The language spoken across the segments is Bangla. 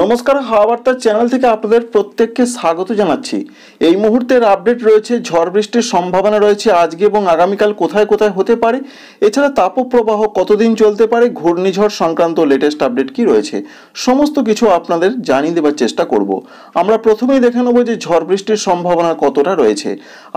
নমস্কার হাওয়া চ্যানেল থেকে আপনাদের প্রত্যেককে স্বাগত জানাচ্ছি এই মুহূর্তের আপডেট রয়েছে ঝড় বৃষ্টির সম্ভাবনা রয়েছে আজকে এবং আগামীকাল কোথায় কোথায় হতে পারে এছাড়া তাপপ্রবাহ কতদিন চলতে পারে ঘূর্ণিঝড় সংক্রান্ত লেটেস্ট আপডেট কি রয়েছে সমস্ত কিছু আপনাদের জানিয়ে দেবার চেষ্টা করব আমরা প্রথমেই দেখে নেব যে ঝড় বৃষ্টির সম্ভাবনা কতটা রয়েছে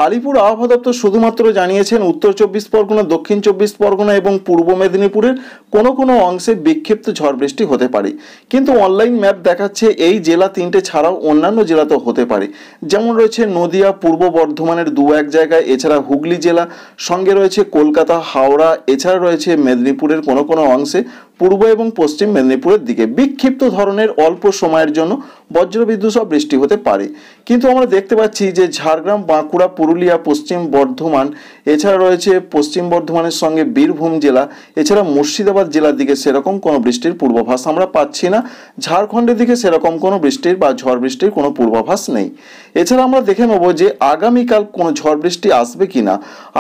আলিপুর আবহাওয়া দপ্তর শুধুমাত্র জানিয়েছেন উত্তর চব্বিশ পরগনা দক্ষিণ চব্বিশ পরগনা এবং পূর্ব মেদিনীপুরের কোনো কোনো অংশে বিক্ষিপ্ত ঝড় বৃষ্টি হতে পারে কিন্তু অনলাইন ম্যাপ ম্যাপ দেখাচ্ছে এই জেলা তিনটে ছাড়াও অন্যান্য জেলাতেও হতে পারে যেমন রয়েছে নদিয়া পূর্ব বর্ধমানের দু এক জায়গায় এছাড়া হুগলি জেলা সঙ্গে রয়েছে কলকাতা হাওড়া এছাড়া রয়েছে মেদিনীপুরের কোনো কোনো অংশে পূর্ব এবং পশ্চিম মেদিনীপুরের দিকে বিক্ষিপ্ত ধরনের অল্প সময়ের জন্য বজ্রবিদ্যুৎ সব বৃষ্টি হতে পারে কিন্তু আমরা দেখতে পাচ্ছি যে ঝাড়গ্রাম বাঁকুড়া পুরুলিয়া পশ্চিম বর্ধমান এছাড়া রয়েছে পশ্চিম বর্ধমানের সঙ্গে বীরভূম জেলা এছাড়া মুর্শিদাবাদ জেলার দিকে সেরকম কোনো বৃষ্টির পূর্বাভাস আমরা পাচ্ছি না ঝাড়খণ্ড উত্তরাখণ্ডের দিকে সেরকম কোনো বৃষ্টির বা ঝড় বৃষ্টির কোনো পূর্বাভাস নেই এছাড়া আমরা দেখে নেব যে আগামীকাল কোনো ঝড় বৃষ্টি আসবে কি না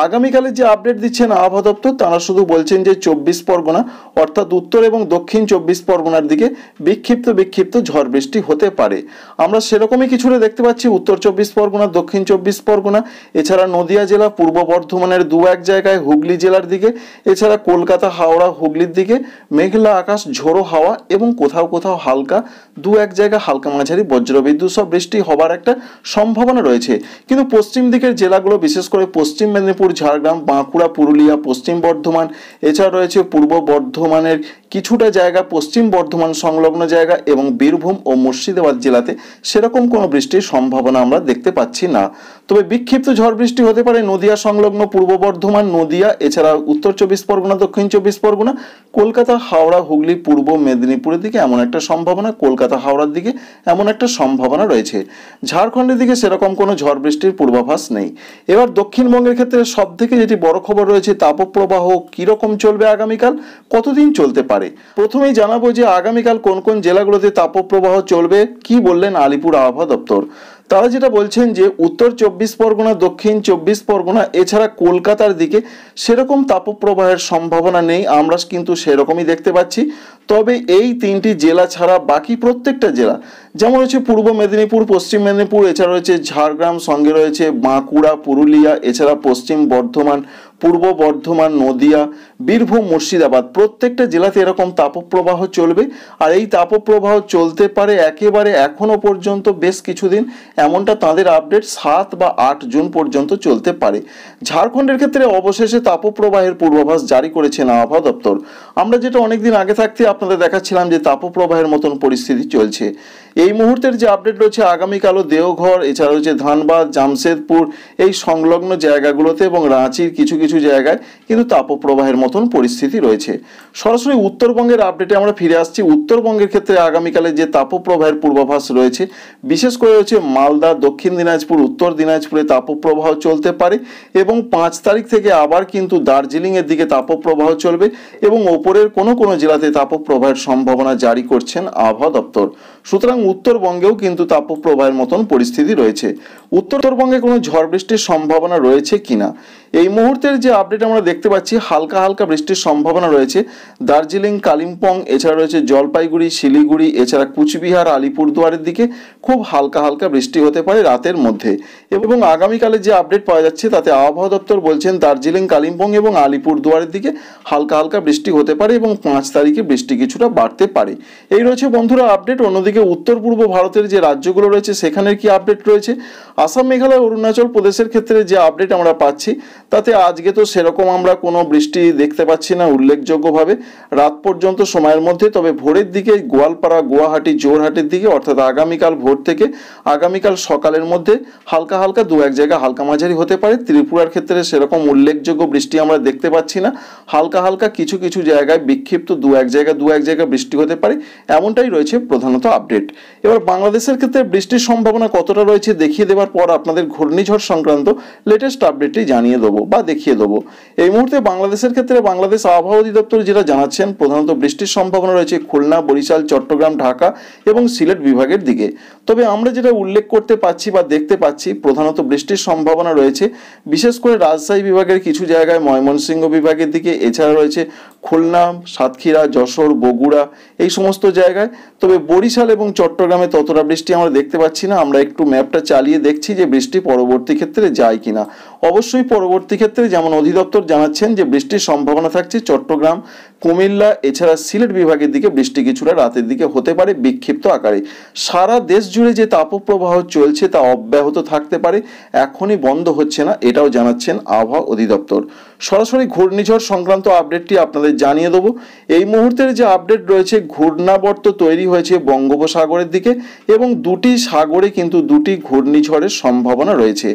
আগামীকালের যে আপডেট দিচ্ছেন আবহাওয়া দপ্তর তারা শুধু বলছেন যে চব্বিশ পরগনা অর্থাৎ উত্তর এবং দক্ষিণ চব্বিশ পরগনার দিকে বিক্ষিপ্ত বিক্ষিপ্ত ঝড় বৃষ্টি হতে পারে আমরা সেরকমই কিছুটা দেখতে পাচ্ছি উত্তর চব্বিশ পরগনা দক্ষিণ চব্বিশ পরগনা এছাড়া নদিয়া জেলা পূর্ব বর্ধমানের দু এক জায়গায় হুগলি জেলার দিকে এছাড়া কলকাতা হাওড়া হুগলির দিকে মেঘলা আকাশ ঝোড়ো হাওয়া এবং কোথাও কোথাও হালকা দু এক জায়গা হালকা মাঝারি বজ্রবিদ্যুৎ সহ বৃষ্টি হবার একটা সম্ভাবনা রয়েছে কিন্তু পশ্চিম দিকের জেলাগুলো বিশেষ করে পশ্চিম মেদিনীপুর ঝাড়গ্রাম বাঁকুড়া পুরুলিয়া পশ্চিম বর্ধমান এছাড়া রয়েছে পূর্ব বর্ধমানের কিছুটা জায়গা পশ্চিম বর্ধমান সংলগ্ন জায়গা এবং বীরভূম ও মুর্শিদাবাদ জেলাতে সেরকম কোনো বৃষ্টির সম্ভাবনা আমরা দেখতে পাচ্ছি না তবে বিক্ষিপ্ত ঝড় বৃষ্টি হতে পারে নদিয়া সংলগ্ন পূর্ব বর্ধমান নদিয়া এছাড়া উত্তর চব্বিশ পরগনা দক্ষিণ চব্বিশ পরগনা কলকাতা হাওড়া হুগলি পূর্ব মেদিনীপুরের দিকে এমন একটা সম্ভাবনা কলকাতা হাওড়ার দিকে এমন একটা সম্ভাবনা রয়েছে ঝাড়খণ্ডের দিকে সেরকম কোনো ঝড় বৃষ্টির পূর্বাভাস নেই এবার দক্ষিণবঙ্গের ক্ষেত্রে সব থেকে যেটি বড় খবর রয়েছে তাপপ্রবাহ কীরকম চলবে আগামীকাল কতদিন চলতে পারে পারে প্রথমেই জানাবো যে আগামীকাল কোন কোন জেলাগুলোতে তাপপ্রবাহ চলবে কি বললেন আলিপুর আবহাওয়া দপ্তর তারা যেটা বলছেন যে উত্তর চব্বিশ পরগনা দক্ষিণ চব্বিশ পরগনা এছাড়া কলকাতার দিকে সেরকম তাপপ্রবাহের সম্ভাবনা নেই আমরা কিন্তু সেরকমই দেখতে পাচ্ছি তবে এই তিনটি জেলা ছাড়া বাকি প্রত্যেকটা জেলা যেমন হচ্ছে পূর্ব মেদিনীপুর পশ্চিম মেদিনীপুর এছাড়া রয়েছে ঝাড়গ্রাম সঙ্গে রয়েছে বাঁকুড়া পুরুলিয়া এছাড়া পশ্চিম বর্ধমান পূর্ব বর্ধমান নদিয়া বীরভূম মুর্শিদাবাদ প্রত্যেকটা জেলাতে এরকম তাপপ্রবাহ চলবে আর এই তাপপ্রবাহ চলতে পারে একেবারে এখনও পর্যন্ত বেশ কিছুদিন এমনটা তাদের আপডেট সাত বা আট জুন পর্যন্ত চলতে পারে ঝাড়খণ্ডের ক্ষেত্রে অবশেষে তাপপ্রবাহের পূর্বাভাস জারি করেছেন আবহাওয়া দপ্তর আমরা যেটা অনেকদিন আগে থাকতে আপনাদের দেখাচ্ছিলাম যে তাপপ্রবাহের মতন পরিস্থিতি চলছে এই মুহূর্তের যে আপডেট রয়েছে আগামীকালও দেওঘর এছাড়া রয়েছে ধানবাদ জামশেদপুর এই সংলগ্ন জায়গাগুলোতে এবং রাঁচির কিছু কিছু জায়গায় কিন্তু তাপপ্রবাহের মতন পরিস্থিতি রয়েছে সরাসরি উত্তরবঙ্গের আপডেটে আমরা ফিরে আসছি উত্তরবঙ্গের ক্ষেত্রে আগামীকালে যে তাপপ্রবাহের পূর্বাভাস রয়েছে বিশেষ করে রয়েছে মালদা দক্ষিণ দিনাজপুর উত্তর দিনাজপুরে তাপপ্রবাহ চলতে পারে এবং পাঁচ তারিখ থেকে আবার কিন্তু দার্জিলিংয়ের দিকে তাপপ্রবাহ চলবে এবং ওপরের কোনো কোনো জেলাতে তাপপ্রবাহের সম্ভাবনা জারি করছেন আবহাওয়া দপ্তর সুতরাং উত্তরবঙ্গেও কিন্তু তাপপ্রবাহের মতন পরিস্থিতি রয়েছে উত্তরবঙ্গে কোনো ঝড় বৃষ্টির সম্ভাবনা রয়েছে কিনা এই মুহূর্তের যে আপডেট আমরা দেখতে পাচ্ছি হালকা হালকা বৃষ্টির সম্ভাবনা রয়েছে দার্জিলিং কালিম্পং এছাড়া রয়েছে জলপাইগুড়ি শিলিগুড়ি এছাড়া কুচবিহার আলিপুরদুয়ারের দিকে খুব হালকা হালকা বৃষ্টি হতে পারে রাতের মধ্যে এবং আগামীকালে যে আপডেট পাওয়া যাচ্ছে তাতে আবহাওয়া দপ্তর বলছেন দার্জিলিং কালিম্পং এবং আলিপুরদুয়ারের দিকে হালকা হালকা বৃষ্টি হতে পারে এবং পাঁচ তারিখে বৃষ্টি কিছুটা বাড়তে পারে এই রয়েছে বন্ধুরা আপডেট অন্যদিকে উত্তর উত্তর পূর্ব ভারতের যে রাজ্যগুলো রয়েছে সেখানের কি আপডেট রয়েছে আসাম মেঘালয় অরুণাচল প্রদেশের ক্ষেত্রে যে আপডেট আমরা পাচ্ছি তাতে আজকে তো সেরকম আমরা কোনো বৃষ্টি দেখতে পাচ্ছি না উল্লেখযোগ্যভাবে রাত পর্যন্ত সময়ের মধ্যে তবে ভোরের দিকে গোয়ালপাড়া গুয়াহাটি জোরহাটের দিকে অর্থাৎ আগামীকাল ভোর থেকে আগামীকাল সকালের মধ্যে হালকা হালকা দু এক জায়গা হালকা মাঝারি হতে পারে ত্রিপুরার ক্ষেত্রে সেরকম উল্লেখযোগ্য বৃষ্টি আমরা দেখতে পাচ্ছি না হালকা হালকা কিছু কিছু জায়গায় বিক্ষিপ্ত দু এক জায়গা দু এক জায়গা বৃষ্টি হতে পারে এমনটাই রয়েছে প্রধানত আপডেট এবার বাংলাদেশের ক্ষেত্রে বৃষ্টির সম্ভাবনা কতটা রয়েছে দেখিয়ে দেওয়ার পর আপনাদের ঘূর্ণিঝড় সংক্রান্ত লেটেস্ট আপডেটটি জানিয়ে দেবো বা দেখিয়ে দেবো এই মুহূর্তে বাংলাদেশের ক্ষেত্রে বাংলাদেশ আবহাওয়া অধিদপ্তর যেটা জানাচ্ছেন প্রধানত বৃষ্টির সম্ভাবনা রয়েছে খুলনা বরিশাল চট্টগ্রাম ঢাকা এবং সিলেট বিভাগের দিকে তবে আমরা যেটা উল্লেখ করতে পাচ্ছি বা দেখতে পাচ্ছি প্রধানত বৃষ্টির সম্ভাবনা রয়েছে বিশেষ করে রাজশাহী বিভাগের কিছু জায়গায় ময়মনসিংহ বিভাগের দিকে এছাড়া রয়েছে খুলনা সাতক্ষীরা যশোর বগুড়া এই সমস্ত জায়গায় তবে বরিশাল এবং চট্টগ্রামে ততটা বৃষ্টি আমরা দেখতে পাচ্ছি না আমরা একটু ম্যাপটা চালিয়ে দেখছি যে বৃষ্টি পরবর্তী ক্ষেত্রে যায় কিনা অবশ্যই পরবর্তী ক্ষেত্রে যেমন অধিদপ্তর জানাচ্ছেন যে বৃষ্টির সম্ভাবনা থাকছে চট্টগ্রাম কুমিল্লা এছাড়া সিলেট বিভাগের দিকে বৃষ্টি কিছুটা রাতের দিকে হতে পারে বিক্ষিপ্ত আকারে সারা দেশ জুড়ে যে তাপপ্রবাহ চলছে তা অব্যাহত থাকতে পারে এখনই বন্ধ হচ্ছে না এটাও জানাচ্ছেন আবহাওয়া অধিদপ্তর সরাসরি ঘূর্ণিঝড় সংক্রান্ত আপডেটটি আপনাদের জানিয়ে দেবো এই মুহূর্তের যে আপডেট রয়েছে ঘূর্ণাবর্ত তৈরি হয়েছে বঙ্গোপসাগরের দিকে এবং দুটি সাগরে কিন্তু দুটি ঘূর্ণিঝড়ের সম্ভাবনা রয়েছে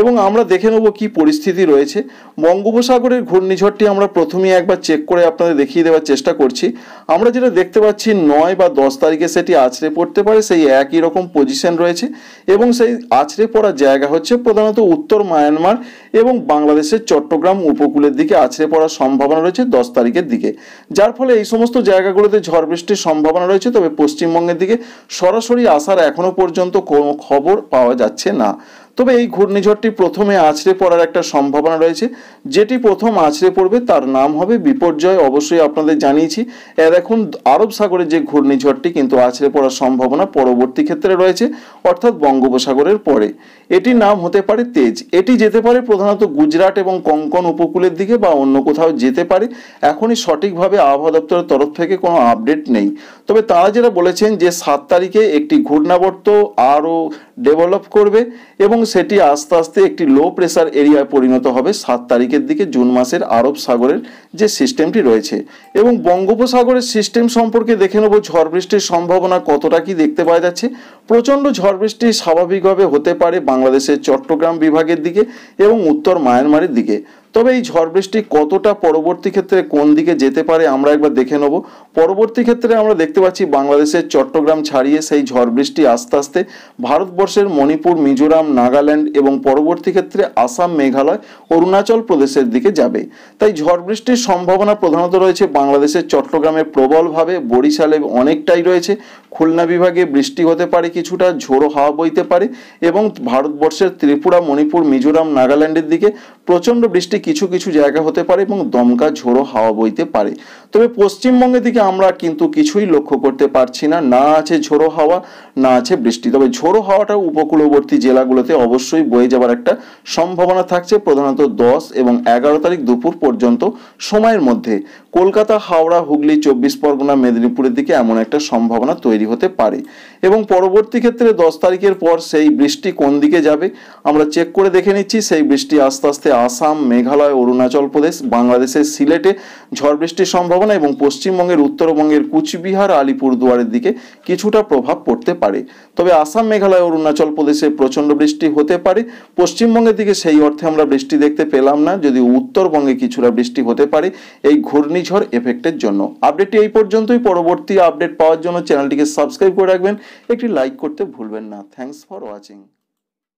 এবং আমরা দেখে নেব করব কি পরিস্থিতি রয়েছে বঙ্গোপসাগরের ঘূর্ণিঝড়টি আমরা প্রথমেই একবার চেক করে আপনাদের দেখিয়ে দেওয়ার চেষ্টা করছি আমরা যেটা দেখতে পাচ্ছি নয় বা দশ তারিখে সেটি আছড়ে পড়তে পারে সেই একই রকম পজিশন রয়েছে এবং সেই আছড়ে পড়ার জায়গা হচ্ছে প্রধানত উত্তর মায়ানমার এবং বাংলাদেশের চট্টগ্রাম উপকূলের দিকে আছড়ে পড়ার সম্ভাবনা রয়েছে দশ তারিখের দিকে যার ফলে এই সমস্ত জায়গাগুলোতে ঝড় বৃষ্টির সম্ভাবনা রয়েছে তবে পশ্চিমবঙ্গের দিকে সরাসরি আসার এখনও পর্যন্ত কোনো খবর পাওয়া যাচ্ছে না তবে এই ঘূর্ণিঝড়টি প্রথমে আছড়ে পড়ার একটা সম্ভাবনা রয়েছে যেটি প্রথম আছড়ে পড়বে তার নাম হবে বিপর্যয় অবশ্যই আপনাদের জানিয়েছি এর এখন আরব সাগরে যে ঘূর্ণিঝড়টি কিন্তু আছড়ে পড়ার সম্ভাবনা পরবর্তী ক্ষেত্রে রয়েছে অর্থাৎ বঙ্গোপসাগরের পরে এটির নাম হতে পারে তেজ এটি যেতে পারে প্রধানত গুজরাট এবং কঙ্কন উপকূলের দিকে বা অন্য কোথাও যেতে পারে এখনই সঠিকভাবে আবহাওয়া দপ্তরের তরফ থেকে কোনো আপডেট নেই তবে তারা যেটা বলেছেন যে সাত তারিখে একটি ঘূর্ণাবর্ত আরও ডেভেলপ করবে এবং সেটি আস্তে আস্তে একটি লো প্রেসার এরিয়ায় পরিণত হবে সাত তারিখের দিকে জুন মাসের আরব সাগরের যে সিস্টেমটি রয়েছে এবং বঙ্গোপসাগরের সিস্টেম সম্পর্কে দেখে নেব ঝড় বৃষ্টির সম্ভাবনা কতটা কি দেখতে পাওয়া যাচ্ছে প্রচণ্ড ঝড় বৃষ্টি স্বাভাবিকভাবে হতে পারে বাংলাদেশের চট্টগ্রাম বিভাগের দিকে এবং উত্তর মায়ানমারের দিকে তবে এই ঝড় বৃষ্টি কতটা পরবর্তী ক্ষেত্রে কোন দিকে যেতে পারে আমরা একবার দেখে নেব পরবর্তী ক্ষেত্রে আমরা দেখতে পাচ্ছি বাংলাদেশের চট্টগ্রাম ছাড়িয়ে সেই ঝড় বৃষ্টি আস্তে আস্তে ভারতবর্ষের মণিপুর মিজোরাম নাগাল্যান্ড এবং পরবর্তী ক্ষেত্রে আসাম মেঘালয় অরুণাচল প্রদেশের দিকে যাবে তাই ঝড় বৃষ্টির সম্ভাবনা প্রধানত রয়েছে বাংলাদেশের চট্টগ্রামে প্রবলভাবে বরিশালে অনেকটাই রয়েছে খুলনা বিভাগে বৃষ্টি হতে পারে কিছুটা ঝোড়ো হাওয়া বইতে পারে এবং ভারতবর্ষের ত্রিপুরা মণিপুর মিজোরাম নাগাল্যান্ডের দিকে প্রচণ্ড বৃষ্টি কিছু কিছু জায়গা হতে পারে এবং দমকা ঝোড়ো হাওয়া বইতে পারে তবে পশ্চিমবঙ্গের দিকে আমরা কিন্তু কিছুই লক্ষ্য করতে পারছি না না আছে ঝোড়ো হাওয়া না আছে বৃষ্টি তবে ঝোড়ো হাওয়াটা উপকূলবর্তী জেলাগুলোতে অবশ্যই বয়ে যাওয়ার একটা সম্ভাবনা থাকছে প্রধানত দশ এবং এগারো তারিখ দুপুর পর্যন্ত সময়ের মধ্যে কলকাতা হাওড়া হুগলি চব্বিশ পরগনা মেদিনীপুরের দিকে এমন একটা সম্ভাবনা তৈরি হতে পারে এবং পরবর্তী ক্ষেত্রে দশ তারিখের পর সেই বৃষ্টি কোন দিকে যাবে আমরা চেক করে দেখে নিচ্ছি সেই বৃষ্টি আস্তে আস্তে আসাম মেঘালয় অরুণাচল প্রদেশ বাংলাদেশের সিলেটে ঝড় বৃষ্টির সম্ভাবনা এবং পশ্চিমবঙ্গের উত্তরবঙ্গের কুচবিহার আলিপুরদুয়ারের দিকে কিছুটা প্রভাব পড়তে পারে তবে আসাম মেঘালয় অরুণাচল প্রদেশে প্রচণ্ড বৃষ্টি হতে পারে পশ্চিমবঙ্গের দিকে সেই অর্থে আমরা বৃষ্টি দেখতে পেলাম না যদি উত্তরবঙ্গে কিছুটা বৃষ্টি হতে পারে এই ঘূর্ণিঝড় এফেক্টের জন্য আপডেটটি এই পর্যন্তই পরবর্তী আপডেট পাওয়ার জন্য চ্যানেলটিকে সাবস্ক্রাইব করে রাখবেন একটি লাইক করতে ভুলবেন না থ্যাংকস ফর ওয়াচিং